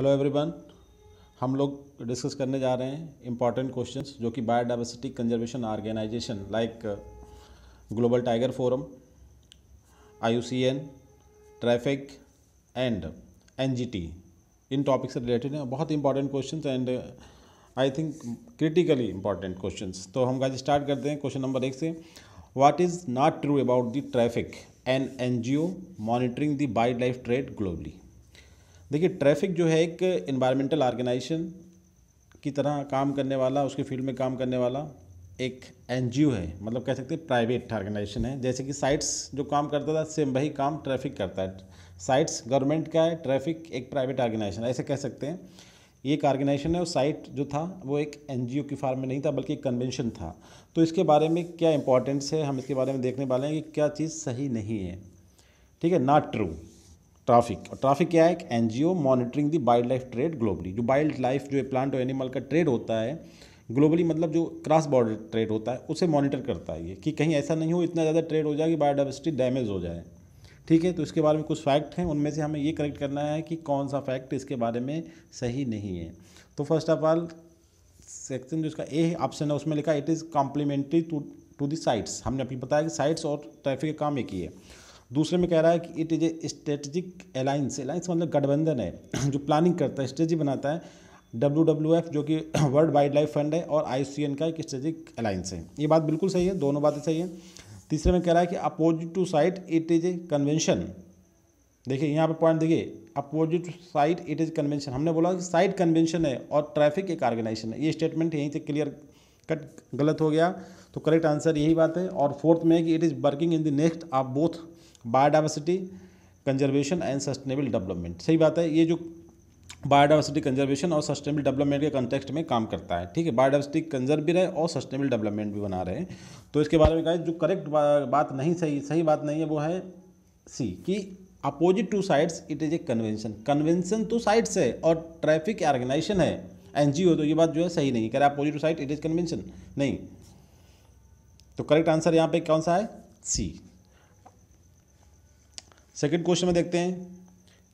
Hello everyone हम लोग discuss करने जा रहे हैं इंपॉर्टेंट क्वेश्चंस जो कि biodiversity conservation organisation like global tiger forum IUCN TRAFFIC and NGT इन टॉपिक से रिलेटेड हैं बहुत important questions and I think critically important question तो हम गाजी स्टार्ट करते हैं क्वेश्चन नंबर एक से what is not true about the TRAFFIC and N G O monitoring the wildlife trade globally देखिए ट्रैफिक जो है एक इन्वायरमेंटल ऑर्गेनाइजेशन की तरह काम करने वाला उसके फील्ड में काम करने वाला एक एन है मतलब कह सकते हैं प्राइवेट ऑर्गेनाइजेशन है जैसे कि साइट्स जो काम करता था सेम वही काम ट्रैफिक करता है साइट्स गवर्नमेंट का है ट्रैफिक एक प्राइवेट ऑर्गेनाइजेशन ऐसे कह सकते हैं ये एक ऑर्गेनाइजेशन है और साइट जो था वो एक एन की फार्म में नहीं था बल्कि एक कन्वेंशन था तो इसके बारे में क्या इंपॉर्टेंस है हम इसके बारे में देखने वाले हैं कि क्या चीज़ सही नहीं है ठीक है नॉट ट्रू ट्राफिक और ट्राफिक क्या है एक N G O monitoring the wildlife trade globally जो वाइल्ड लाइफ जो प्लांट और एनिमल का ट्रेड होता है ग्लोबली मतलब जो क्रॉस बॉर्डर ट्रेड होता है उसे मॉनिटर करता है ये कि कहीं ऐसा नहीं हो इतना ज़्यादा ट्रेड हो जाए कि बायोडाइवर्सिटी डैमेज हो जाए ठीक है तो इसके बारे में कुछ फैक्ट हैं उनमें से हमें ये करेक्ट करना है कि कौन सा फैक्ट इसके बारे में सही नहीं है तो फर्स्ट ऑफ ऑल सेक्शन जो इसका ए ऑप्शन है उसमें लिखा it is complementary to to the CITES हमने अभी बताया कि साइट्स और ट्रैफिक का काम एक ही है दूसरे में कह रहा है कि it is a strategic alliance alliance मतलब गठबंधन है जो प्लानिंग करता है स्ट्रेटजी बनाता है डब्ल्यू डब्ल्यू एफ जो कि वर्ल्ड वाइल्ड लाइफ फंड है और आई सी एन का एक स्ट्रेटजिक अलाइंस है ये बात बिल्कुल सही है दोनों बातें सही हैं तीसरे में कह रहा है कि opposite to CITES it is a convention देखिए यहाँ पर पॉइंट देखिए opposite to CITES it is convention हमने बोला कि साइड कन्वेंशन है और ट्रैफिक एक ऑर्गेनाइजेशन है ये स्टेटमेंट यहीं से क्लियर कट गलत हो गया तो करेक्ट आंसर यही बात है और फोर्थ में है कि it is working in the next of both biodiversity conservation and sustainable development सही बात है ये जो बायोडावर्सिटी कंजर्वेशन और सस्टेनेबल डेवलपमेंट के कंटेक्स्ट में काम करता है ठीक है बायोडावर्सिटी कंजर्व भी रहे और सस्टेनेबल डेवलपमेंट भी बना रहे हैं तो इसके बारे में कहा जो करेक्ट बात नहीं सही सही बात नहीं है वो है सी कि opposite to CITES it is a convention convention तो साइड्स है और ट्रैफिक ऑर्गेनाइजेशन है एन तो ये बात जो है सही नहीं कह रहे opposite to side it is convention नहीं तो करेक्ट आंसर यहाँ पे कौन सा है सी सेकेंड क्वेश्चन में देखते हैं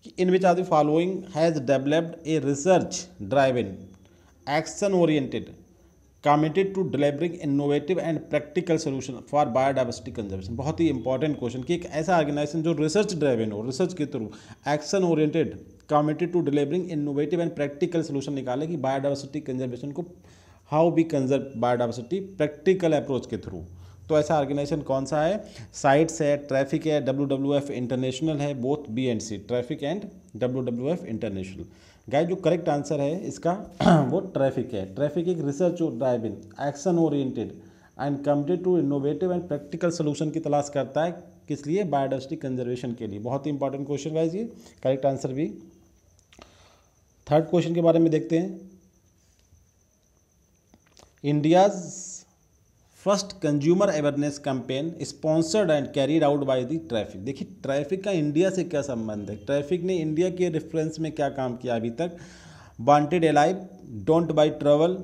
कि in which are the following has developed a research drive in action oriented committed to delivering innovative and practical solution for biodiversity conservation बहुत ही इंपॉर्टेंट क्वेश्चन कि एक ऐसा ऑर्गेनाइजेशन जो रिसर्च इन हो रिसर्च के through action oriented committed to delivering innovative and practical solution निकाले कि बायोडाइवर्सिटी कंजर्वेशन को how be conserve biodiversity practical approach के थ्रू तो ऐसा ऑर्गेनाइजेशन कौन सा है साइट्स है ट्रैफिक है डब्ल्यू डब्ल्यू एफ इंटरनेशनल है both B and C TRAFFIC and W W F international guys जो करेक्ट आंसर है इसका वो ट्रैफिक है ट्रैफिक एक रिसर्च और driving action oriented and committed to innovative and practical solution की तलाश करता है किस लिए बायोडाइवर्सिटी कंजर्वेशन के लिए बहुत ही इंपॉर्टेंट क्वेश्चन गाइज ये करेक्ट आंसर भी थर्ड क्वेश्चन के बारे में देखते हैं India's first consumer awareness campaign sponsored and carried out by the TRAFFIC देखिए ट्रैफिक का इंडिया से क्या संबंध है ट्रैफिक ने इंडिया के रेफरेंस में क्या काम किया अभी तक wanted life don't buy trouble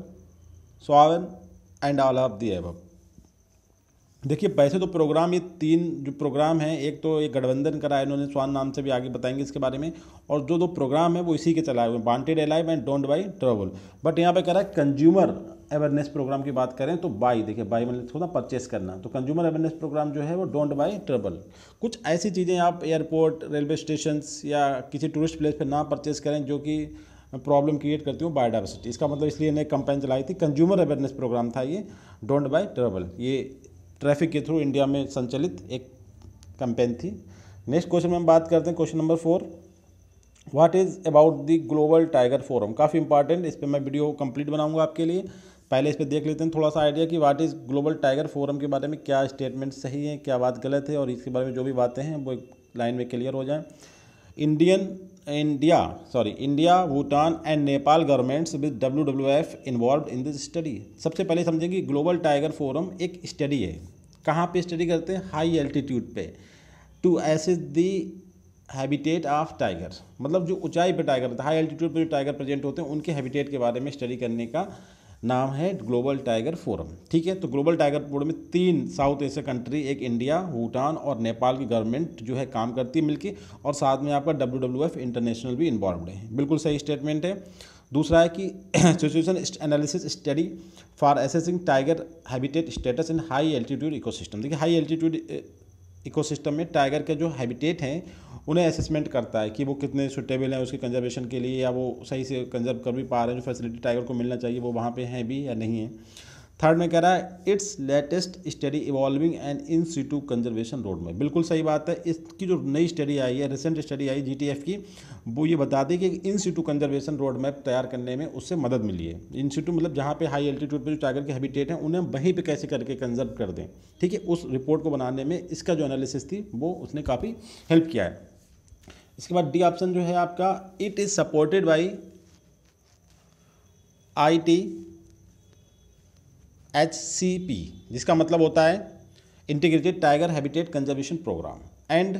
souvenir and all of the above देखिए वैसे तो प्रोग्राम ये तीन जो प्रोग्राम हैं एक तो एक गठबंधन कराया इन्होंने स्वान नाम से भी आगे बताएंगे इसके बारे में और जो दो प्रोग्राम है वो इसी के चलाए हुए हैं wanted alive and don't buy trouble but यहाँ पे कह रहा है कंज्यूमर अवेयरनेस प्रोग्राम की बात करें तो बाई देखिए बाई मतलब थोड़ा परचेस करना तो कंज्यूमर अवेयरनेस प्रोग्राम जो है वो डोंट बाई ट्रबल कुछ ऐसी चीज़ें आप एयरपोर्ट रेलवे स्टेशन या किसी टूरिस्ट प्लेस पर ना परचेस करें जो कि प्रॉब्लम क्रिएट करती हूँ बायोडाइवर्सिटी इसका मतलब इसलिए इन्हें कंपेन चलाई थी कंज्यूमर अवेयरनेस प्रोग्राम था ये डोंट बाई ट्रबल ये ट्रैफिक के थ्रू इंडिया में संचालित एक कंपेन थी नेक्स्ट क्वेश्चन में हम बात करते हैं question number four what is about the Global tiger Forum काफ़ी इंपॉर्टेंट इस पर मैं वीडियो कंप्लीट बनाऊंगा आपके लिए पहले इस पर देख लेते हैं थोड़ा सा आइडिया कि what is Global tiger forum के बारे में क्या स्टेटमेंट सही है क्या बात गलत है और इसके बारे में जो भी बातें हैं वो एक लाइन में क्लियर हो जाएँ Indian India sorry India Bhutan and Nepal governments with W W F involve in this study सबसे पहले समझेंगे ग्लोबल टाइगर फोरम एक स्टडी है कहाँ पे स्टडी करते हैं हाई एल्टीट्यूड पे to assess the habitat of tiger मतलब जो ऊंचाई पे टाइगर हाई एल्टीट्यूड पे जो टाइगर प्रेजेंट होते हैं उनके हैबिटेट के बारे में स्टडी करने का नाम है ग्लोबल टाइगर फोरम ठीक है तो ग्लोबल टाइगर फोरम में तीन साउथ एशिया कंट्री एक इंडिया भूटान और नेपाल की गवर्नमेंट जो है काम करती है मिलकर और साथ में आपका डब्ल्यू इंटरनेशनल भी इन्वॉल्व है बिल्कुल सही स्टेटमेंट है दूसरा है कि situation analysis study for assessing tiger habitat status in high altitude ecosystem देखिए हाई एल्टीट्यूड इकोसिस्टम में टाइगर के जो हैबिटेट हैं उन्हें असेसमेंट करता है कि वो कितने सुटेबल हैं उसके कंजर्वेशन के लिए या वो सही से कंजर्व कर भी पा रहे हैं जो फैसिलिटी टाइगर को मिलना चाहिए वो वहाँ पे हैं भी या नहीं है थर्ड में कह रहा है it's latest study evolving and in situ conservation road में बिल्कुल सही बात है इसकी जो नई स्टडी आई है रिसेंट स्टडी आई जी की वो ये बता दें कि in situ conservation road map तैयार करने में उससे मदद मिली है इन सीटू मतलब जहाँ पे हाई एल्टीट्यूड पे जो टाइगर के हैबिटेट हैं उन्हें वहीं पर कैसे करके कंजर्व कर दें ठीक है उस रिपोर्ट को बनाने में इसका जो एनालिसिस थी वो उसने काफ़ी हेल्प किया है इसके बाद डी ऑप्शन जो है आपका it is supported by I T H C P जिसका मतलब होता है integrated tiger habitat conservation programme and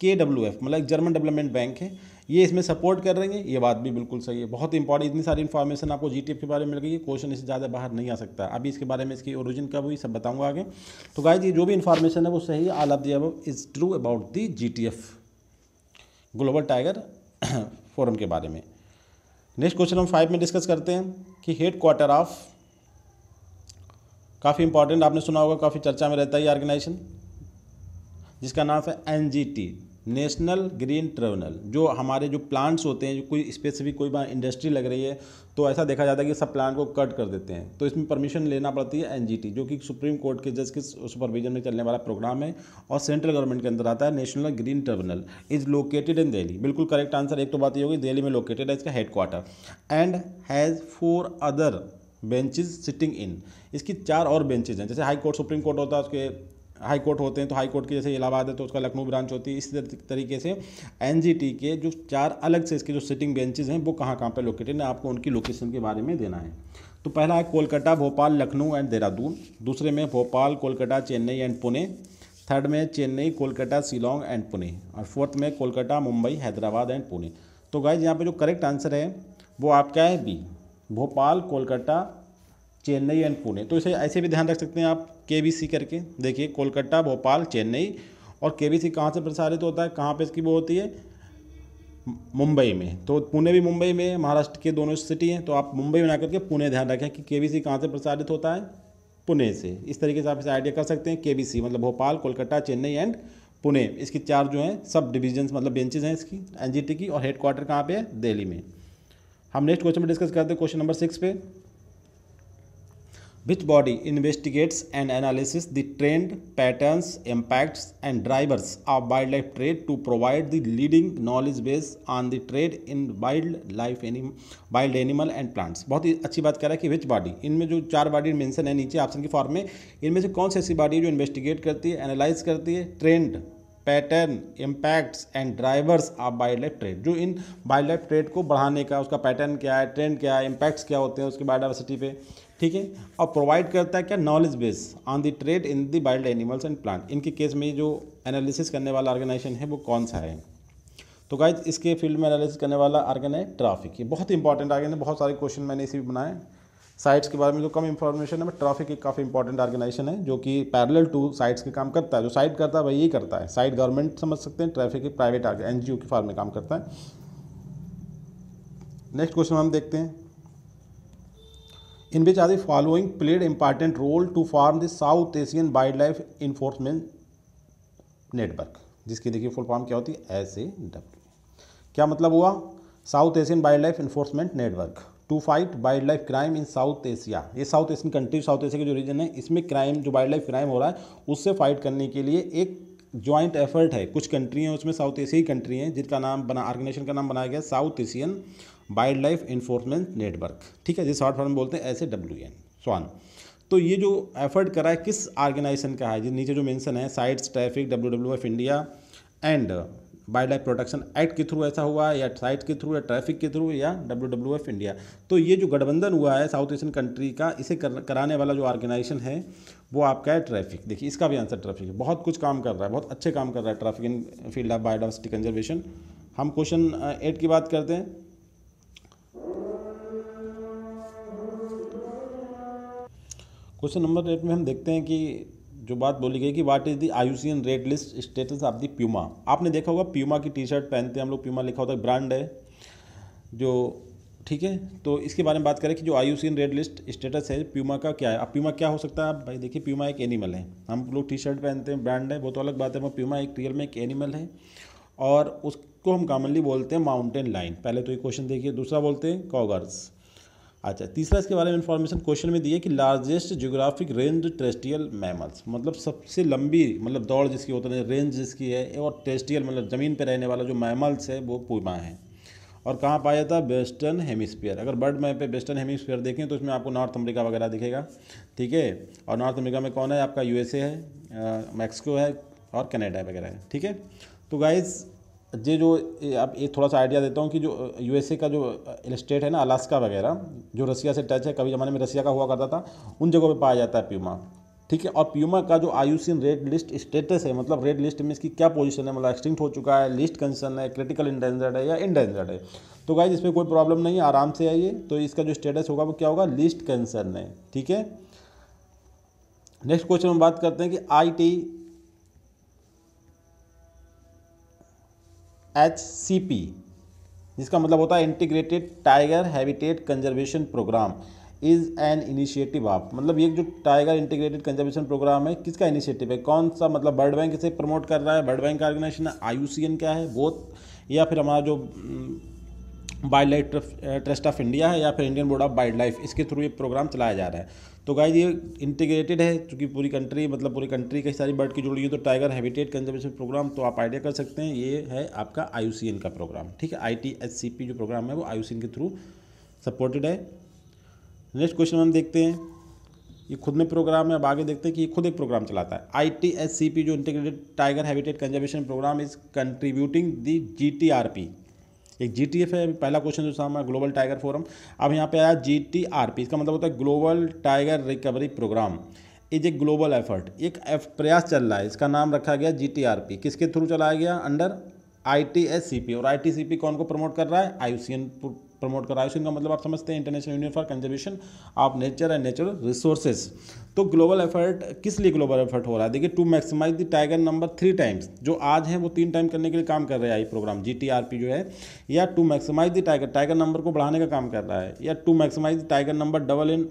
K W F मतलब एक जर्मन डेवलपमेंट बैंक है ये इसमें सपोर्ट कर रहे हैं ये बात भी बिल्कुल सही है बहुत इंपॉर्टेंट इतनी सारी इन्फॉर्मेशन आपको जी के बारे में मिल गई है क्वेश्चन इससे ज़्यादा बाहर नहीं आ सकता अभी इसके बारे में इसकी ओरिजिन कब हुई सब बताऊंगा आगे तो गाय जी जो भी इन्फॉर्मेशन है वो सही all of the above is true about the G T F global tiger forum के बारे में नेक्स्ट क्वेश्चन हम फाइव में डिस्कस करते हैं कि हेड क्वार्टर ऑफ काफ़ी इंपॉर्टेंट आपने सुना होगा काफ़ी चर्चा में रहता है ये ऑर्गेनाइजेशन जिसका नाम है एन नेशनल ग्रीन ट्रिब्यूनल जो हमारे जो प्लांट्स होते हैं जो कोई स्पेसिफिक कोई इंडस्ट्री लग रही है तो ऐसा देखा जाता है कि सब प्लांट को कट कर देते हैं तो इसमें परमिशन लेना पड़ती है एनजीटी जो कि सुप्रीम कोर्ट के जज के सुपरविजन में चलने वाला प्रोग्राम है और सेंट्रल गवर्नमेंट के अंदर आता है National Green Tribunal is located in Delhi बिल्कुल करेक्ट आंसर एक तो बात ये होगी दिल्ली में लोकेटेड है इसका headquarter and has four other benches sitting in इसकी चार और बेंचेज हैं जैसे हाई कोर्ट सुप्रीम कोर्ट होता है उसके हाई कोर्ट होते हैं तो हाई कोर्ट की जैसे इलाहाबाद है तो उसका लखनऊ ब्रांच होती है इसी तरीके से एन के जो चार अलग से इसके जो सिटिंग बेंचेज हैं वो कहाँ कहाँ पर लोकेटेड हैं आपको उनकी लोकेशन के बारे में देना है तो पहला है कोलकाता भोपाल लखनऊ एंड देहरादून दूसरे में भोपाल कोलकाता चेन्नई एंड पुणे थर्ड में चेन्नई कोलकाता शिलोंग एंड पुणे और फोर्थ में कोलकाता मुंबई हैदराबाद एंड पुणे तो गाइज यहाँ पे जो करेक्ट आंसर है वो आपका है बी भोपाल कोलकाता चेन्नई एंड पुणे तो इसे ऐसे भी ध्यान रख सकते हैं आप के करके देखिए कोलकाता भोपाल चेन्नई और के बी सी कहाँ से प्रसारित होता है कहाँ पे इसकी वो होती है मुंबई में तो पुणे भी मुंबई में महाराष्ट्र के दोनों सिटी हैं तो आप मुंबई में आकर करके पुणे ध्यान रखें कि के बी सी कहाँ से प्रसारित होता है पुणे से इस तरीके से आप इसे आइडिया कर सकते हैं के बी सी मतलब भोपाल कोलकाता चेन्नई एंड पुणे इसकी चार जो हैं सब डिविजन्स मतलब बेंचेज हैं इसकी एन की और हेड क्वार्टर कहाँ पर है दिल्ली में हम नेक्स्ट क्वेश्चन पर डिस्कस करते हैं क्वेश्चन नंबर सिक्स पे which body investigates and analyzes the trend, patterns, impacts, and drivers of wildlife trade to provide the leading knowledge base on the trade in life anim, wild animal and plants. बहुत ही अच्छी बात कह रहा है कि which body इनमें जो चार बॉडी मेंशन है नीचे ऑप्शन के फॉर्म में इनमें से कौन सी ऐसी बॉडी है जो इन्वेस्टिगेट करती है एनालाइज करती है trend pattern impacts and drivers of wildlife trade जो इन वाइल्ड लाइफ ट्रेड को बढ़ाने का उसका पैटर्न क्या है ट्रेंड क्या है इम्पैक्ट्स क्या होते हैं उसकी बायोडावर्सिटी पे ठीक है और प्रोवाइड करता है क्या knowledge base on the trade in the wild animals and plant इनके केस में जो एनालिसिस करने वाला ऑर्गेनाइजेशन है वो कौन सा है तो गाइज इसके फील्ड में एनालिसिस करने वाला ऑर्गन है ट्रैफिक ये बहुत इंपॉर्टेंट आर्गन है बहुत सारे क्वेश्चन मैंने इसी बनाए साइट्स के बारे में जो कम इन्फॉर्मेशन है बट ट्रैफिक एक काफ़ी इंपॉर्टेंट ऑर्गेनाइजेशन है जो कि पैरेलल टू साइट्स के काम करता है जो साइट करता है वही यही करता है साइट गवर्नमेंट समझ सकते हैं ट्रैफिक एक प्राइवेट एन जी के फॉर्म में काम करता है नेक्स्ट क्वेश्चन हम देखते हैं in which are the following played important role to form the South Asian Wildlife Enforcement Network जिसकी देखिए फुल फॉर्म क्या होती है एस ए डब्ल्यू क्या मतलब हुआ South Asian wildlife enforcement network to fight wildlife crime in South Asia ये South Asian country South Asia के जो रीजन है इसमें क्राइम जो वाइल्ड लाइफ क्राइम हो रहा है उससे फाइट करने के लिए एक ज्वाइंट एफर्ट है कुछ कंट्री हैं उसमें साउथ एशियाई कंट्री हैं जिनका नाम बना ऑर्गेनाइजेशन का नाम बनाया गया South Asian wildlife enforcement network ठीक है जिस शॉर्ट फॉर्म बोलते हैं ऐसे डब्ल्यू एन स्वान तो ये जो एफर्ट करा है किस ऑर्गेनाइजेशन का है जिस नीचे जो मेंशन है CITES TRAFFIC W W F India and wildlife protection act के थ्रू ऐसा हुआ है या साइट के थ्रू या ट्रैफिक के थ्रू या डब्ल्यू डब्ल्यू एफ इंडिया तो ये जो गठबंधन हुआ है साउथ एशियन कंट्री का इसे कर, कराने वाला जो ऑर्गेनाइजेशन है वो आपका है ट्रैफिक देखिए इसका भी आंसर ट्रैफिक है बहुत कुछ काम कर रहा है बहुत अच्छे काम कर रहा है TRAFFIC in field of biodiversity conservation हम क्वेश्चन एट की बात करते हैं क्वेश्चन नंबर एट में हम देखते हैं कि जो बात बोली गई कि what is the IUCN red list status of the puma आपने देखा होगा प्यूमा की टी शर्ट पहनते हैं हम लोग प्यूमा लिखा होता है ब्रांड है जो ठीक है तो इसके बारे में बात करें कि जो आयुसियन रेड लिस्ट स्टेटस है प्यूमा का क्या है अब प्यूमा क्या हो सकता है आप भाई देखिए प्यूमा एक एनिमल है हम लोग टी शर्ट पहनते हैं ब्रांड है बहुत तो अलग बात है वो प्यूमा एक रियल में एक एनिमल है और उसको हम कॉमनली बोलते हैं माउंटेन लाइन पहले तो ये क्वेश्चन देखिए दूसरा बोलते हैं कॉगर्स अच्छा तीसरा इसके बारे में इन्फॉर्मेशन क्वेश्चन में दी है कि largest geographic range terrestrial mammals मतलब सबसे लंबी मतलब दौड़ जिसकी होता है रेंज जिसकी है और टेस्टियल मतलब ज़मीन पर रहने वाला जो मैमल्स है वो पूमा है और कहाँ पाया था वेस्टर्न हेमिस्फीयर अगर बर्ड मैप पे वेस्टर्न हेमिस्फीयर देखें तो इसमें आपको नॉर्थ अमेरिका वगैरह दिखेगा ठीक है और नॉर्थ अमेरिका में कौन है आपका यूएसए है मैक्सिको है और कनाडा वगैरह है ठीक है तो गाइज़ ये जो आप एक थोड़ा सा आइडिया देता हूँ कि जो यूएसए का जो स्टेट है ना अलास्का वगैरह जो रसिया से टच है कभी ज़माने में रसिया का हुआ करता था उन जगहों पे पाया जाता है प्यूमा ठीक है और प्यूमा का जो आयुषीन रेड लिस्ट स्टेटस है मतलब रेड लिस्ट में इसकी क्या पोजीशन है मतलब एक्सटिंक्ट हो चुका है लिस्ट कंसर्न है क्रिटिकल इंडेंजर्ड है या इंडेंजर्ड है तो गाइज इसमें कोई प्रॉब्लम नहीं है आराम से आइए तो इसका जो स्टेटस होगा वो क्या होगा लिस्ट कंसर्न है ठीक है नेक्स्ट क्वेश्चन हम बात करते हैं कि आई एच सी पी जिसका मतलब होता है integrated tiger habitat conservation programme is an initiative of मतलब ये जो टाइगर इंटीग्रेटेड कंजर्वेशन प्रोग्राम है किसका इनिशिएटिव है कौन सा मतलब बर्ड बैंक इसे प्रमोट कर रहा है बर्ड बैंक का ऑर्गेनाइजेशन आई क्या है वो या फिर हमारा जो wildlife trust of India है या फिर Indian board of wildlife इसके थ्रू ये प्रोग्राम चलाया जा रहा है तो गाय ये इंटीग्रेटेड है क्योंकि पूरी कंट्री मतलब पूरी कंट्री कई सारी बर्ड की जुड़ी है तो टाइगर हैबिटेट कंजर्वेशन प्रोग्राम तो आप आइडिया कर सकते हैं ये है आपका आई का प्रोग्राम ठीक है आई जो प्रोग्राम है वो आई के थ्रू सपोर्टेड है नेक्स्ट क्वेश्चन हम देखते हैं ये खुद में प्रोग्राम है अब आगे देखते हैं कि ये खुद एक प्रोग्राम चलाता है I T S C P जो integrated tiger habitat conservation programme is contributing the G T R P एक जी टी एफ है पहला क्वेश्चन जो था हमारा ग्लोबल टाइगर फोरम अब यहाँ पे आया जी टी आर पी इसका मतलब होता है global tiger recovery programme is a global effort एक प्रयास चल रहा है इसका नाम रखा गया जी टी आर पी किसके थ्रू चलाया गया under I T S C P और आई टी सी पी कौन को प्रमोट कर रहा है आई सी एन प्रमोट कर आयुषिन मतलब आप समझते हैं international union for conservation of nature and natural resources तो ग्लोबल एफर्ट किस लिए ग्लोबल एफर्ट हो रहा है देखिए to maximise the tiger number three times जो आज है वो तीन टाइम करने के लिए काम कर रहा है ये प्रोग्राम जी जो है या to maximise the tiger tiger number को बढ़ाने का काम कर रहा है या to maximise the tiger number double in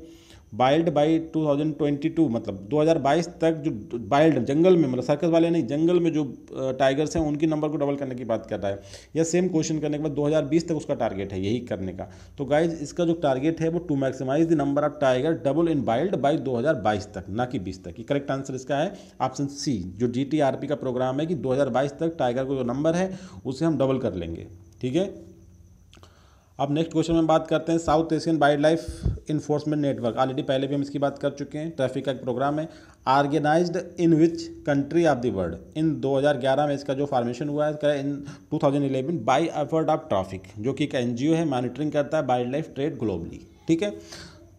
wild by 2022 मतलब 2022 तक जो बाइल्ड जंगल में मतलब सर्कस वाले नहीं जंगल में जो टाइगर्स हैं उनकी नंबर को डबल करने की बात कर रहा है या सेम क्वेश्चन करने के बाद 2020 तक उसका टारगेट है यही करने का तो गाइज इसका जो टारगेट है वो to maximise the number of tiger double in wild by दो तक ना कि बीस तक ये करेक्ट आंसर इसका है ऑप्शन सी जो जी का प्रोग्राम है कि दो तक टाइगर का जो नंबर है उसे हम डबल कर लेंगे ठीक है अब नेक्स्ट क्वेश्चन में बात करते हैं South Asian wildlife enforcement network already पहले भी हम इसकी बात कर चुके हैं ट्रैफिक का एक प्रोग्राम है organise in which country of the world in 2011 में इसका जो फॉर्मेशन हुआ है in 2011 by effort of TRAFFIC जो कि एक एनजीओ है मॉनिटरिंग करता है वाइल्ड लाइफ ट्रेड ग्लोबली ठीक है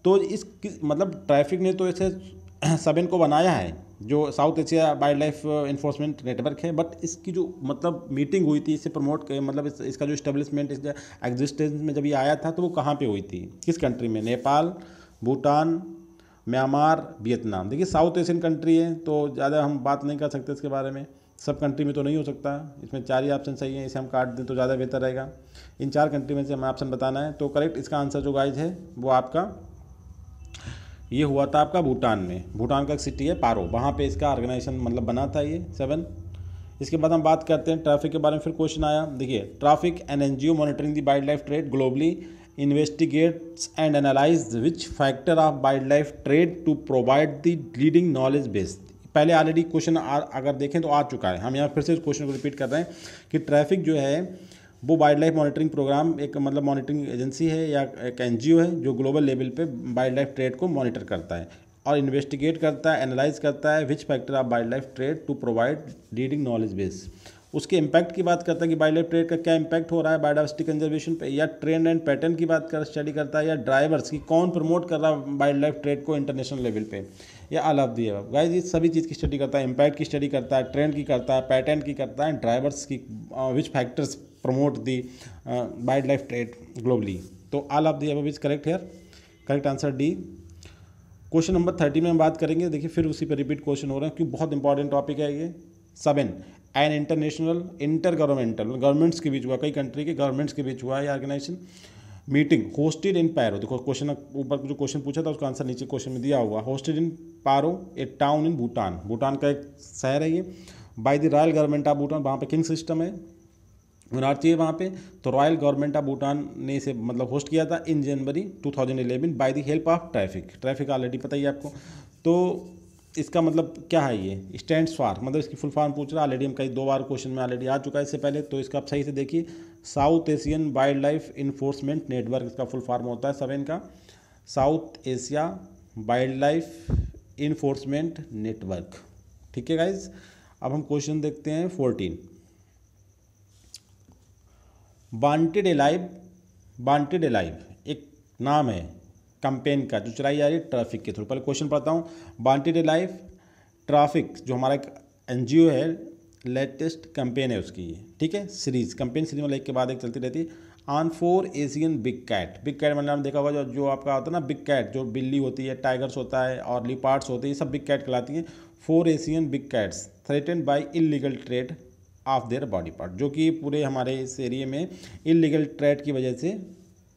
तो इस मतलब ट्रैफिक ने तो ऐसे सब इनको बनाया है जो South Asia wildlife enforcement network है बट इसकी जो मतलब मीटिंग हुई थी इसे प्रमोट मतलब इस, इसका जो इस्टेब्लिशमेंट इसका एग्जिस्टेंस में जब ये आया था तो वो कहाँ पे हुई थी किस कंट्री में नेपाल भूटान म्यांमार वियतनाम देखिए साउथ एशियन कंट्री है तो ज़्यादा हम बात नहीं कर सकते इसके बारे में सब कंट्री में तो नहीं हो सकता इसमें चार ही ऑप्शन सही है इसे हम काट दें तो ज़्यादा बेहतर रहेगा इन चार कंट्री में से हमें ऑप्शन बताना है तो करेक्ट इसका आंसर जो गाइज है वो आपका ये हुआ था आपका भूटान में भूटान का एक सिटी है पारो वहाँ पे इसका ऑर्गेनाइजेशन मतलब बना था ये सेवन इसके बाद हम बात करते हैं ट्रैफिक के बारे में फिर क्वेश्चन आया देखिए TRAFFIC an N G O monitoring the wildlife trade globally investigates and analyse which factor of wildlife trade to provide the leading knowledge based पहले ऑलरेडी क्वेश्चन अगर देखें तो आ चुका है हम यहाँ फिर से इस क्वेश्चन को रिपीट कर रहे हैं कि ट्रैफिक जो है वो वाइल्ड लाइफ मॉनिटरिंग प्रोग्राम एक मतलब मॉनिटरिंग एजेंसी है या एक एन है जो ग्लोबल लेवल पे वाइल्ड लाइफ ट्रेड को मॉनिटर करता है और इन्वेस्टिगेट करता है एनालाइज करता है which factor of wildlife trade to provide reading knowledge base उसके इम्पैक्ट की बात करता है कि वाइल्ड लाइफ ट्रेड का क्या इम्पैक्ट हो रहा है बायोडावर्सिटी कंजर्वेशन पे या ट्रेंड एंड पैटर्न की बात कर स्टडी करता है या ड्राइवर्स की कौन प्रमोट कर रहा है वाइल्ड लाइफ ट्रेड को इंटरनेशनल लेवल पे या आल ऑफ दी गाइज ये सभी चीज़ की स्टडी करता है इम्पैक्ट की स्टडी करता है ट्रेंड की करता है पैटर्न की करता है ड्राइवर्स की which uh, factors promote the wildlife trade globally तो all of the above is correct here correct answer question number thirty में हम बात करेंगे देखिए फिर उसी पर रिपीट क्वेश्चन हो रहे हैं क्योंकि बहुत इंपॉर्टेंट टॉपिक है ये सेवन an international intergovernmental governments के बीच हुआ कई कंट्री के गवर्नमेंट्स के बीच हुआ है ऑर्गेनाइजेशन मीटिंग होस्टेड इन पैरो देखो क्वेश्चन ऊपर जो क्वेश्चन पूछा था उसका आंसर नीचे क्वेश्चन में दिया हुआ hosted in Paro a town in Bhutan Bhutan का एक शहर है ये by the royal government of Bhutan वहाँ पे किंग सिस्टम है शरणार्थी है वहाँ पे तो रॉयल गवर्नमेंट ऑफ भूटान ने इसे मतलब होस्ट किया था in January 2011 by the help of TRAFFIC TRAFFIC already पता ही है आपको तो इसका मतलब क्या है ये स्टैंड फार मतलब इसकी फुल फॉर्म पूछ रहा है ऑलरेडी हम कई दो बार क्वेश्चन में ऑलरेडी आ चुका है इससे पहले तो इसका आप सही से देखिए South Asian wildlife enforcement network इसका फुल फॉर्म होता है सेवन का South Asia wildlife enforcement network ठीक है गाइज अब हम क्वेश्चन देखते हैं fourteen wanted alive wanted alive एक नाम है कंपेन का जो चलाई जा रही है ट्रैफिक के थ्रू पहले क्वेश्चन पढ़ता हूँ वांटेड एलाइव ट्रैफिक जो हमारा एक एन है लेटेस्ट कंपेन है उसकी ठीक है सीरीज कंपेन सीरीज मतलब एक के बाद एक चलती रहती है on four Asian big cat big cat मैंने देखा होगा जो जो आपका होता है ना बिग कैट जो बिल्ली होती है टाइगर्स होता है और लिपार्ट्स होते हैं ये सब बिग कैट कहलाती हैं four Asian big cats threatened by illegal trade of their body part जो कि पूरे हमारे इस एरिए में इलीगल ट्रेड की वजह से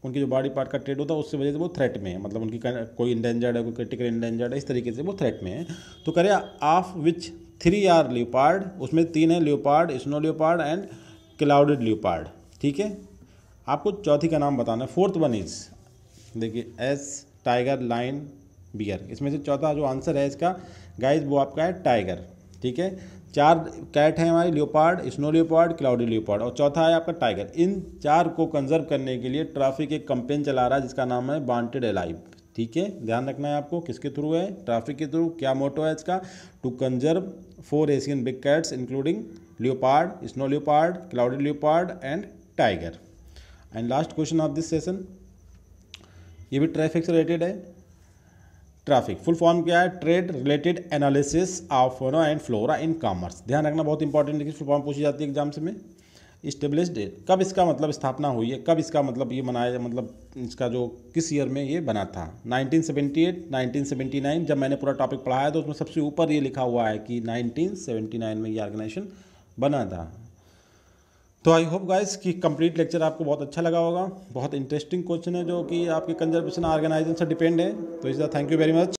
उनके जो बॉडी पार्ट का ट्रेड होता है उससे वजह से वो थ्रेट में है मतलब उनकी कोई इंडेंजर्ड है कोई क्रिटिकल इंडेंजर्ड है इस तरीके से वो थ्रेट में है तो करें of which three are leopard उसमें तीन है leopard snow leopard and clouded leopard ठीक है आपको चौथी का नाम बताना है फोर्थ वन इज देखिए एस टाइगर लाइन बियर इसमें से चौथा जो आंसर है इसका गाइज वो आपका है टाइगर ठीक है चार कैट हैं हमारे leopard snow leopard cloudy leopard और चौथा है आपका टाइगर इन चार को कंजर्व करने के लिए ट्रैफिक एक कंपेन चला रहा है जिसका नाम है बॉन्टेड एलाइव ठीक है ध्यान रखना है आपको किसके थ्रू है ट्रैफिक के थ्रू क्या मोटो है इसका to conserve four Asian big cats including leopard snow leopard cloudy leopard and tiger and last question of this session ये भी ट्रैफिक से रिलेटेड है ट्रैफिक फुल फॉर्म क्या है trade related analysis of fauna and flora in commerce ध्यान रखना बहुत important है फुल फॉर्म पूछी जाती है एग्जाम में इस्टेब्लिश डेट कब इसका मतलब स्थापना हुई है कब इसका मतलब ये मनाया मतलब इसका जो किस ईयर में ये बना था 1978, 1979 जब मैंने पूरा टॉपिक पढ़ाया तो उसमें सबसे ऊपर ये लिखा हुआ है कि 1979 में ये ऑर्गेनाइजेशन बना था तो आई होप गाइस कि कंप्लीट लेक्चर आपको बहुत अच्छा लगा होगा बहुत इंटरेस्टिंग क्वेश्चन है जो कि आपके कंजर्वेशन ऑर्गेनाइजेशन से डिपेंड है तो इस थैंक यू वेरी मच